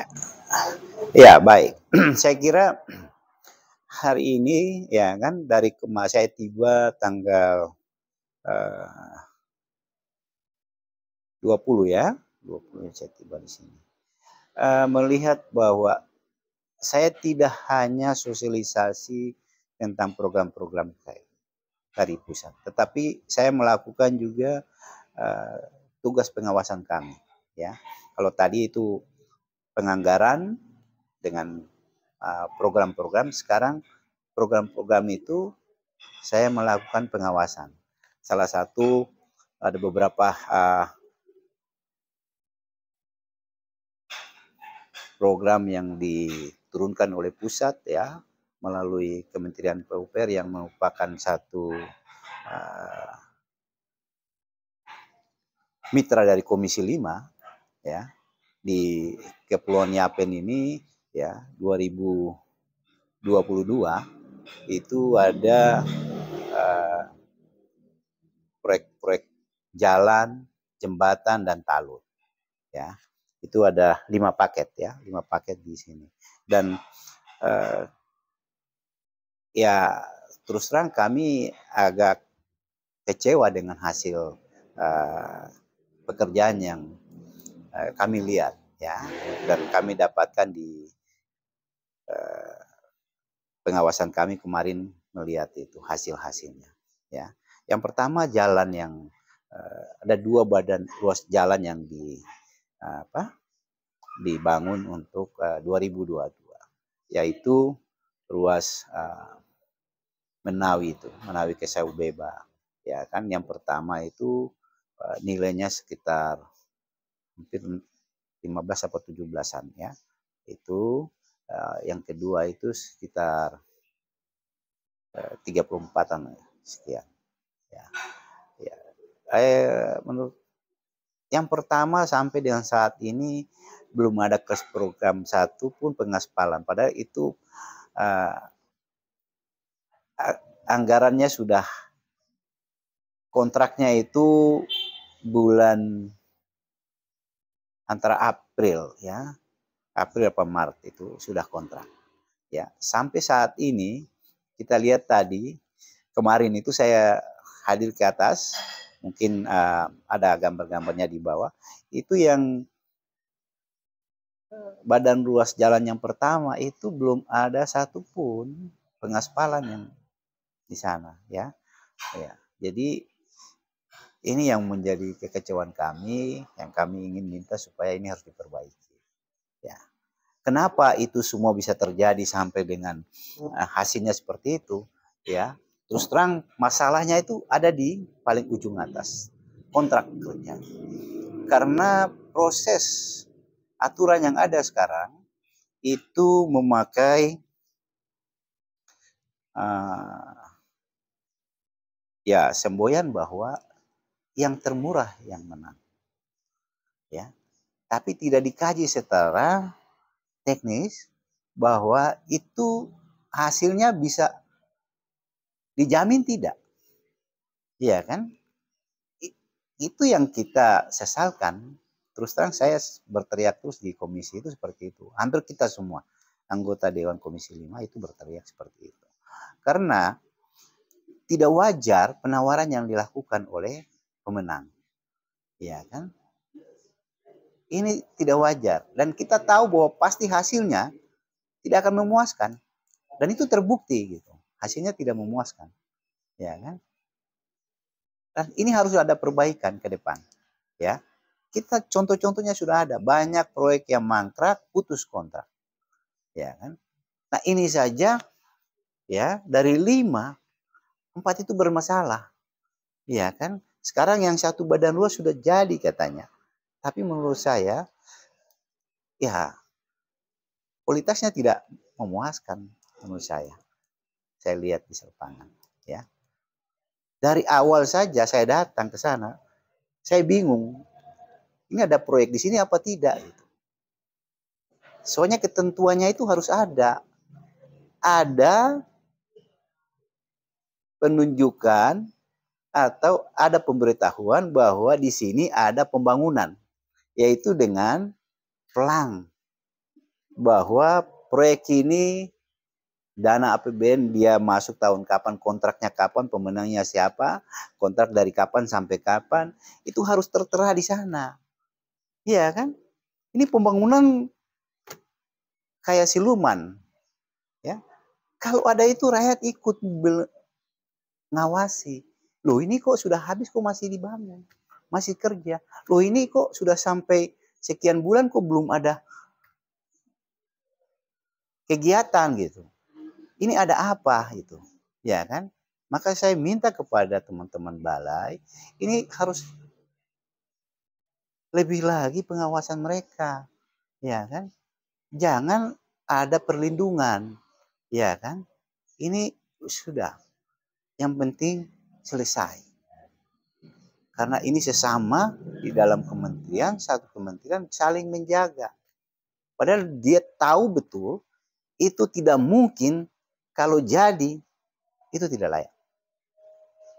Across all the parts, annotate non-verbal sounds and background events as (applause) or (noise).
Ya, ya baik. (clears throat) saya kira hari ini ya kan dari kemarin saya tiba tanggal eh, uh, 20 ya, 20 saya tiba di sini. Uh, melihat bahwa saya tidak hanya sosialisasi tentang program-program saya dari pusat, tetapi saya melakukan juga uh, tugas pengawasan kami. Ya, kalau tadi itu penganggaran dengan ah, program-program. Sekarang program-program itu saya melakukan pengawasan. Salah satu ada beberapa uh, program yang diturunkan oleh pusat ya melalui Kementerian PUPR yang merupakan satu uh, mitra dari Komisi 5 ya di Kepulauan Yapen ini ya 2022 itu ada proyek eh, proyek-proyek jalan, jembatan dan talut ya. Itu ada lima paket ya, lima paket di sini. Dan uh, ya terus terang kami agak kecewa dengan hasil uh, pekerjaan yang Eh, kami lihat ya dan kami dapatkan di eh, pengawasan kami kemarin melihat itu hasil-hasilnya ya. Yang pertama jalan yang eh, ada dua badan ruas jalan yang di apa dibangun untuk 2022 yaitu ruas Menawi itu, Menawi ke Saubeba. Ya kan yang pertama itu nilainya sekitar hampir 15 atau 17-an ya. Itu uh, yang kedua itu sekitar eh, uh, 34-an sekian. Ya. ya. Eh, menurut yang pertama sampai dengan saat ini belum ada kes program satu pun pengaspalan. Padahal itu uh, anggarannya sudah kontraknya itu bulan antara April ya April apa Maret itu sudah kontrak ya sampai saat ini kita lihat tadi kemarin itu saya hadir ke atas mungkin uh, ada gambar-gambarnya di bawah itu yang badan ruas jalan yang pertama itu belum ada satupun pengaspalan yang di sana ya ya jadi ini yang menjadi kekecewaan kami, yang kami ingin minta supaya ini harus diperbaiki. Ya. Kenapa itu semua bisa terjadi sampai dengan eh, hasilnya seperti itu? Ya, terus terang masalahnya itu ada di paling ujung atas kontrak kerja. Karena proses aturan yang ada sekarang itu memakai uh, ya semboyan bahwa yang termurah yang menang. Ya. Tapi tidak dikaji secara teknis bahwa itu hasilnya bisa dijamin tidak. Iya kan? Itu yang kita sesalkan. Terus terang saya berteriak terus di komisi itu seperti itu. Hampir kita semua anggota Dewan Komisi 5 itu berteriak seperti itu. Karena tidak wajar penawaran yang dilakukan oleh pemenang. Ya kan? Ini tidak wajar dan kita tahu bahwa pasti hasilnya tidak akan memuaskan dan itu terbukti gitu. Hasilnya tidak memuaskan. Ya kan? Dan ini harus ada perbaikan ke depan. Ya. Kita contoh-contohnya sudah ada, banyak proyek yang mangkrak, putus kontrak. Ya kan? Nah, ini saja ya dari lima empat itu bermasalah. Ya kan? Sekarang yang satu badan luas sudah jadi katanya. Tapi menurut saya, ya kualitasnya tidak memuaskan menurut saya. Saya lihat di lapangan, ya. Dari awal saja saya datang ke sana, saya bingung. Ini ada proyek di sini apa tidak? Gitu. Soalnya ketentuannya itu harus ada. Ada penunjukan atau ada pemberitahuan bahwa di sini ada pembangunan, yaitu dengan pelang bahwa proyek ini dana APBN dia masuk tahun kapan, kontraknya kapan, pemenangnya siapa, kontrak dari kapan sampai kapan, itu harus tertera di sana. Iya kan? Ini pembangunan kayak siluman. Ya. Kalau ada itu rakyat ikut ngawasi. Loh ini kok sudah habis kok masih dibangun? Masih kerja. Loh ini kok sudah sampai sekian bulan kok belum ada kegiatan gitu. Ini ada apa gitu. Ya kan? Maka saya minta kepada teman-teman balai ini harus lebih lagi pengawasan mereka. Ya kan? Jangan ada perlindungan. Ya kan? Ini sudah. Yang penting selesai. Karena ini sesama di dalam kementerian, satu kementerian saling menjaga. Padahal dia tahu betul itu tidak mungkin kalau jadi itu tidak layak.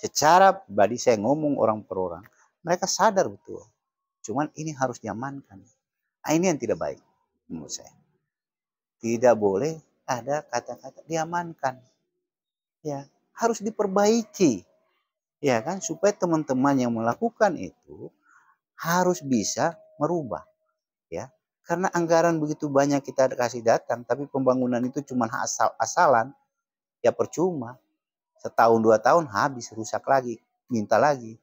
Secara pribadi saya ngomong orang per orang, mereka sadar betul. Cuman ini harus diamankan. Nah, ini yang tidak baik menurut saya. Tidak boleh ada kata-kata diamankan. Ya, harus diperbaiki ya kan supaya teman-teman yang melakukan itu harus bisa merubah ya karena anggaran begitu banyak kita kasih datang tapi pembangunan itu cuma asal-asalan ya percuma setahun dua tahun habis rusak lagi minta lagi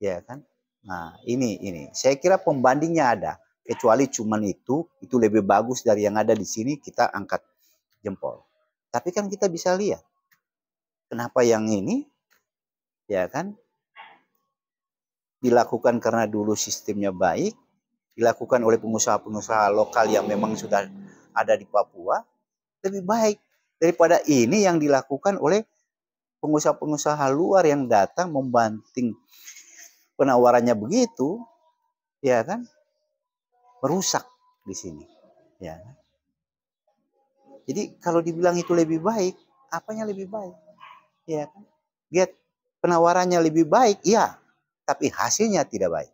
ya kan nah ini ini saya kira pembandingnya ada kecuali cuman itu itu lebih bagus dari yang ada di sini kita angkat jempol tapi kan kita bisa lihat kenapa yang ini ya kan? Dilakukan karena dulu sistemnya baik, dilakukan oleh pengusaha-pengusaha lokal yang memang sudah ada di Papua, lebih baik daripada ini yang dilakukan oleh pengusaha-pengusaha luar yang datang membanting penawarannya begitu, ya kan? Merusak di sini, ya. Kan? Jadi kalau dibilang itu lebih baik, apanya lebih baik? Ya kan? Lihat penawarannya lebih baik, iya, tapi hasilnya tidak baik.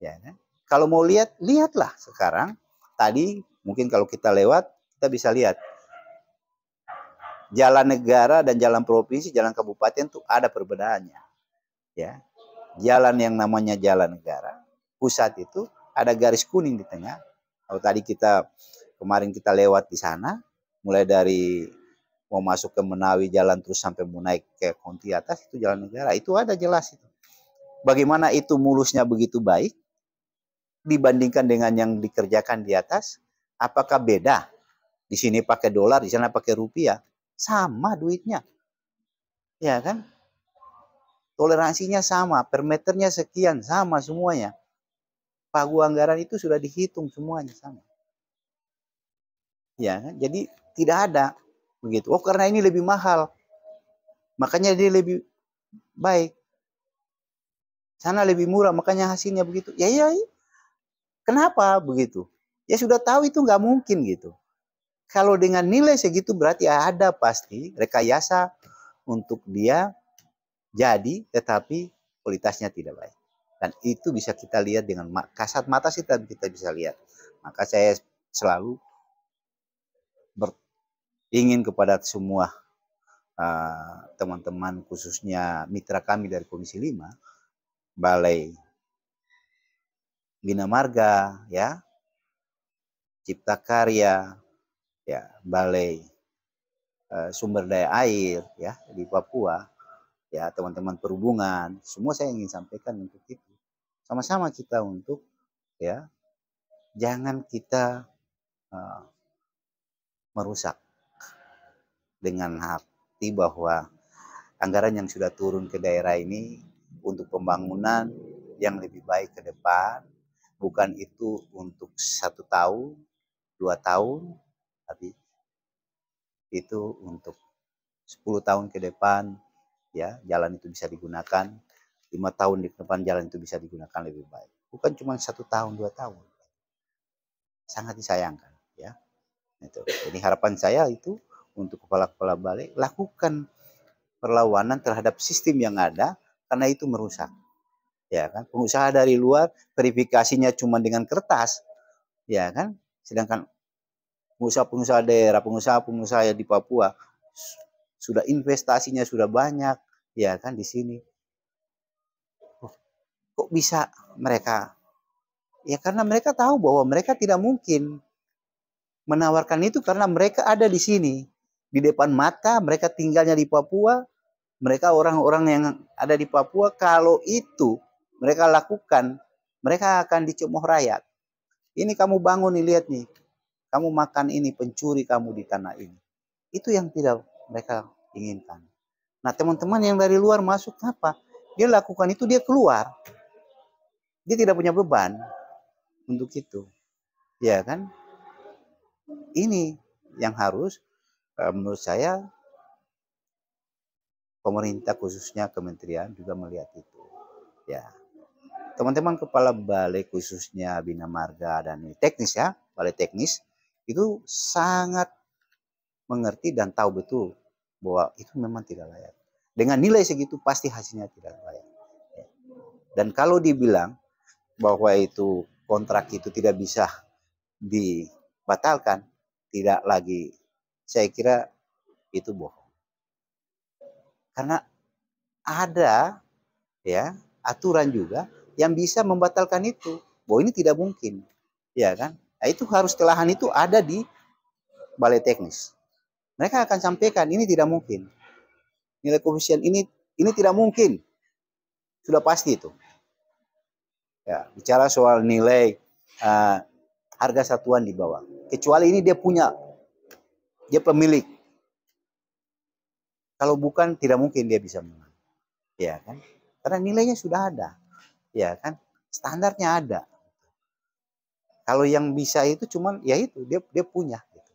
Ya, kan? Kalau mau lihat, lihatlah sekarang. Tadi mungkin kalau kita lewat, kita bisa lihat jalan negara dan jalan provinsi, jalan kabupaten itu ada perbedaannya. Ya. Jalan yang namanya jalan negara, pusat itu ada garis kuning di tengah. Kalau tadi kita kemarin kita lewat di sana, mulai dari mau masuk ke Menawi jalan terus sampai mau naik ke Konti atas itu jalan negara itu ada jelas itu bagaimana itu mulusnya begitu baik dibandingkan dengan yang dikerjakan di atas apakah beda di sini pakai dolar di sana pakai rupiah sama duitnya ya kan toleransinya sama per meternya sekian sama semuanya pagu anggaran itu sudah dihitung semuanya sama ya kan? jadi tidak ada begitu. Oh, karena ini lebih mahal. Makanya dia lebih baik. Sana lebih murah, makanya hasilnya begitu. Ya, ya, ya, kenapa begitu? Ya sudah tahu itu nggak mungkin gitu. Kalau dengan nilai segitu berarti ada pasti rekayasa untuk dia jadi, tetapi kualitasnya tidak baik. Dan itu bisa kita lihat dengan kasat mata sih tapi kita bisa lihat. Maka saya selalu ingin kepada semua ah, teman-teman uh, khususnya mitra kami dari Komisi 5, Balai Bina Marga, ya, Cipta Karya, ya, Balai uh, Sumber Daya Air, ya, di Papua, ya, teman-teman perhubungan, semua saya ingin sampaikan untuk itu. Sama-sama kita untuk, ya, jangan kita uh, merusak dengan hati bahwa anggaran yang sudah turun ke daerah ini untuk pembangunan yang lebih baik ke depan, bukan itu untuk satu tahun, dua tahun, tapi itu untuk sepuluh tahun ke depan ya jalan itu bisa digunakan lima tahun di depan jalan itu bisa digunakan lebih baik bukan cuma satu tahun dua tahun sangat disayangkan ya itu ini harapan saya itu untuk kepala-kepala balik lakukan perlawanan terhadap sistem yang ada karena itu merusak. Ya kan? Pengusaha dari luar verifikasinya cuma dengan kertas. Ya kan? Sedangkan pengusaha-pengusaha daerah, pengusaha-pengusaha di Papua sudah investasinya sudah banyak, ya kan di sini. kok bisa mereka? Ya karena mereka tahu bahwa mereka tidak mungkin menawarkan itu karena mereka ada di sini di depan mata, mereka tinggalnya di Papua, mereka orang-orang yang ada di Papua, kalau itu mereka lakukan, mereka akan dicemooh rakyat. Ini kamu bangun nih, lihat nih, kamu makan ini, pencuri kamu di tanah ini. Itu yang tidak mereka inginkan. Nah teman-teman yang dari luar masuk apa? Dia lakukan itu, dia keluar. Dia tidak punya beban untuk itu. Ya kan? Ini yang harus Eh, menurut saya pemerintah khususnya kementerian juga melihat itu. Ya. Teman-teman kepala balai khususnya Bina Marga dan teknis ya, balai teknis itu sangat mengerti dan tahu betul bahwa itu memang tidak layak. Dengan nilai segitu pasti hasilnya tidak layak. Ya. Dan kalau dibilang bahwa itu kontrak itu tidak bisa dibatalkan, tidak lagi saya kira itu bohong. Karena ada ya aturan juga yang bisa membatalkan itu. Bahwa ini tidak mungkin. Ya kan? Nah, itu harus kelahan itu ada di balai teknis. Mereka akan sampaikan ini tidak mungkin. Nilai koefisien ini ini tidak mungkin. Sudah pasti itu. Ya, bicara soal nilai uh, harga satuan di bawah. Kecuali ini dia punya dia pemilik. Kalau bukan tidak mungkin dia bisa menang. Ya kan? Karena nilainya sudah ada. Ya kan? Standarnya ada. Kalau yang bisa itu cuman ya itu dia dia punya gitu.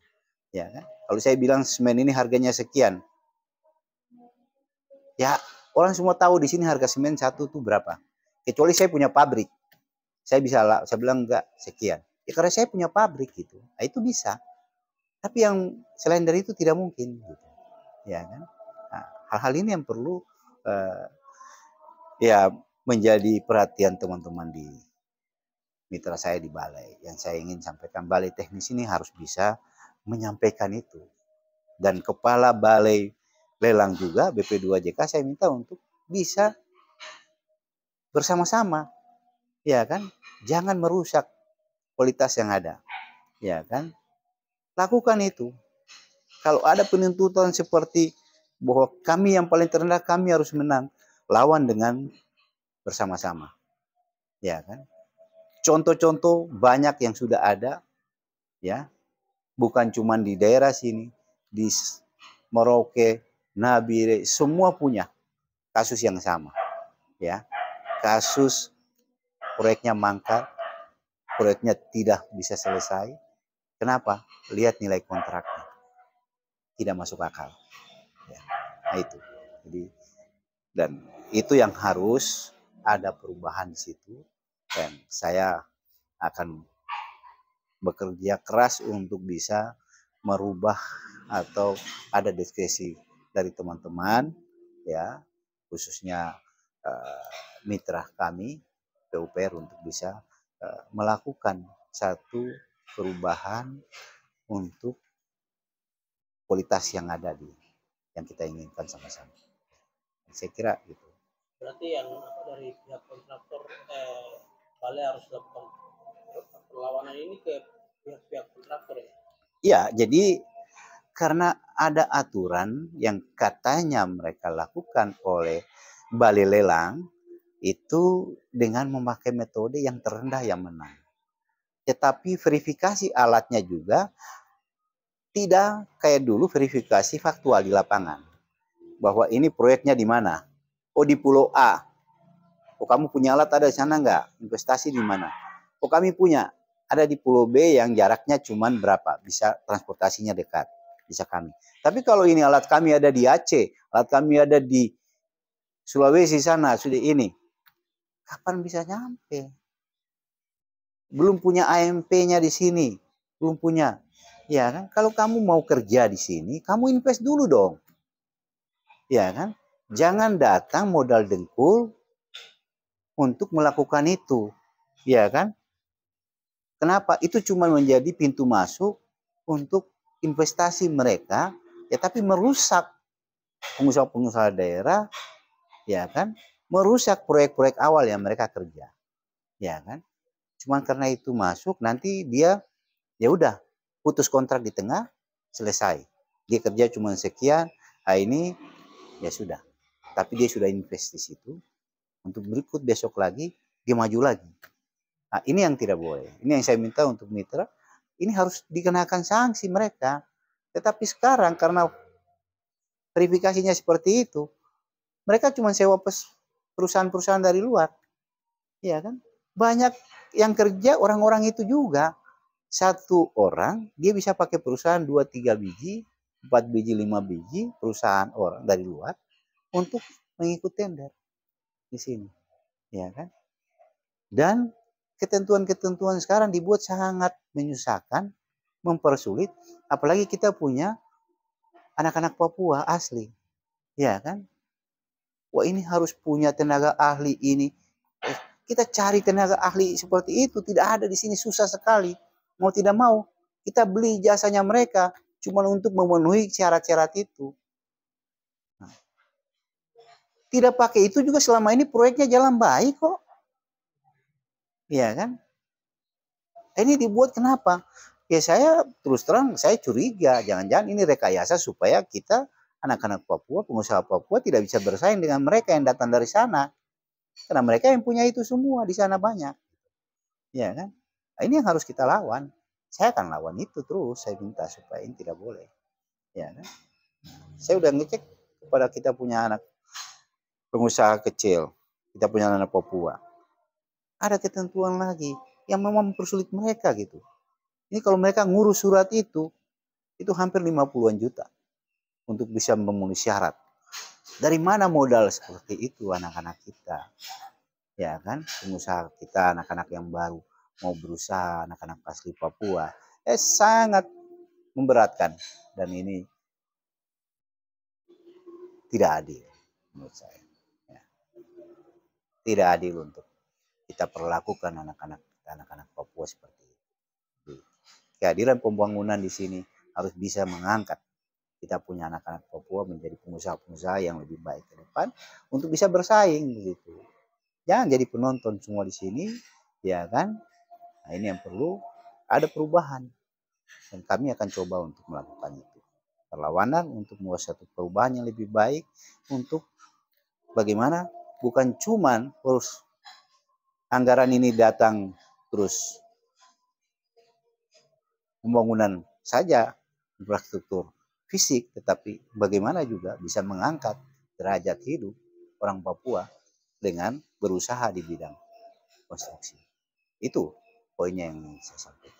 Ya kan? Kalau saya bilang semen ini harganya sekian. Ya, orang semua tahu di sini harga semen satu tuh berapa. Kecuali saya punya pabrik. Saya bisa lah, saya bilang enggak sekian. Ya karena saya punya pabrik gitu. Nah, itu bisa. Tapi yang selain dari itu tidak mungkin, gitu. ya kan? hal nah, hal-hal ini yang perlu uh, ya menjadi perhatian teman-teman di mitra saya di balai. Yang saya ingin sampaikan balai teknis ini harus bisa menyampaikan itu. Dan kepala balai lelang juga BP2JK saya minta untuk bisa bersama-sama ya kan jangan merusak kualitas yang ada ya kan Lakukan itu. Kalau ada penuntutan seperti bahwa kami yang paling terendah kami harus menang, lawan dengan bersama-sama. Ya kan? Contoh-contoh banyak yang sudah ada ya. Bukan cuma di daerah sini, di Merauke, Nabire, semua punya kasus yang sama. Ya. Kasus proyeknya mangkar, proyeknya tidak bisa selesai, Kenapa? Lihat nilai kontraknya. Tidak masuk akal. Ya. Nah itu. Jadi dan itu yang harus ada perubahan di situ dan saya akan bekerja keras untuk bisa merubah atau ada diskresi dari teman-teman ya khususnya uh, mitra kami PUPR untuk bisa uh, melakukan satu perubahan untuk kualitas yang ada di yang kita inginkan sama-sama. Saya kira gitu. Berarti yang dari pihak kontraktor eh, balai harus lakukan perlawanan ini ke pihak-pihak kontraktor ya? Iya, jadi karena ada aturan yang katanya mereka lakukan oleh balai lelang itu dengan memakai metode yang terendah yang menang tetapi verifikasi alatnya juga tidak kayak dulu verifikasi faktual di lapangan. Bahwa ini proyeknya di mana? Oh di pulau A. Oh kamu punya alat ada di sana nggak? Investasi di mana? Oh kami punya. Ada di pulau B yang jaraknya cuma berapa? Bisa transportasinya dekat. Bisa kami. Tapi kalau ini alat kami ada di Aceh, alat kami ada di Sulawesi sana, sudah ini. Kapan bisa nyampe? belum punya AMP-nya di sini, belum punya. Ya kan? Kalau kamu mau kerja di sini, kamu invest dulu dong. Ya kan? Jangan datang modal dengkul untuk melakukan itu. Ya kan? Kenapa? Itu cuma menjadi pintu masuk untuk investasi mereka, ya tapi merusak pengusaha-pengusaha daerah, ya kan? Merusak proyek-proyek awal yang mereka kerja. Ya kan? Cuman karena itu masuk, nanti dia ya udah putus kontrak di tengah, selesai. Dia kerja cuma sekian, nah ini ya sudah. Tapi dia sudah invest di situ. Untuk berikut besok lagi, dia maju lagi. Nah, ini yang tidak boleh. Ini yang saya minta untuk mitra, ini harus dikenakan sanksi mereka. Tetapi sekarang karena verifikasinya seperti itu, mereka cuma sewa perusahaan-perusahaan dari luar. Iya kan? banyak yang kerja orang-orang itu juga. Satu orang dia bisa pakai perusahaan 2 3 biji, 4 biji, 5 biji perusahaan orang dari luar untuk mengikuti tender di sini. Ya kan? Dan ketentuan-ketentuan sekarang dibuat sangat menyusahkan, mempersulit, apalagi kita punya anak-anak Papua asli. Ya kan? Wah ini harus punya tenaga ahli ini kita cari tenaga ahli seperti itu tidak ada di sini susah sekali. Mau tidak mau kita beli jasanya mereka cuma untuk memenuhi syarat-syarat itu. Nah. tidak pakai itu juga selama ini proyeknya jalan baik kok. Iya kan? Nah, ini dibuat kenapa? Ya saya terus terang saya curiga jangan-jangan ini rekayasa supaya kita anak-anak Papua, pengusaha Papua tidak bisa bersaing dengan mereka yang datang dari sana. Karena mereka yang punya itu semua di sana banyak. Ya kan? Nah, ini yang harus kita lawan. Saya akan lawan itu terus. Saya minta supaya ini tidak boleh. Ya kan? Saya udah ngecek kepada kita punya anak pengusaha kecil. Kita punya anak Papua. Ada ketentuan lagi yang memang mempersulit mereka gitu. Ini kalau mereka ngurus surat itu, itu hampir 50-an juta untuk bisa memenuhi syarat. Dari mana modal seperti itu anak-anak kita? ya kan pengusaha kita anak-anak yang baru mau berusaha anak-anak asli Papua eh sangat memberatkan dan ini tidak adil menurut saya ya. tidak adil untuk kita perlakukan anak-anak anak-anak Papua seperti itu. Kehadiran pembangunan di sini harus bisa mengangkat kita punya anak-anak Papua menjadi pengusaha-pengusaha yang lebih baik ke depan untuk bisa bersaing gitu. Jangan jadi penonton semua di sini, ya kan? Nah, ini yang perlu ada perubahan dan kami akan coba untuk melakukan itu. Perlawanan untuk membuat satu perubahan yang lebih baik untuk bagaimana bukan cuman terus anggaran ini datang terus pembangunan saja infrastruktur fisik, tetapi bagaimana juga bisa mengangkat derajat hidup orang Papua dengan berusaha di bidang konstruksi. Itu poinnya yang saya sampaikan.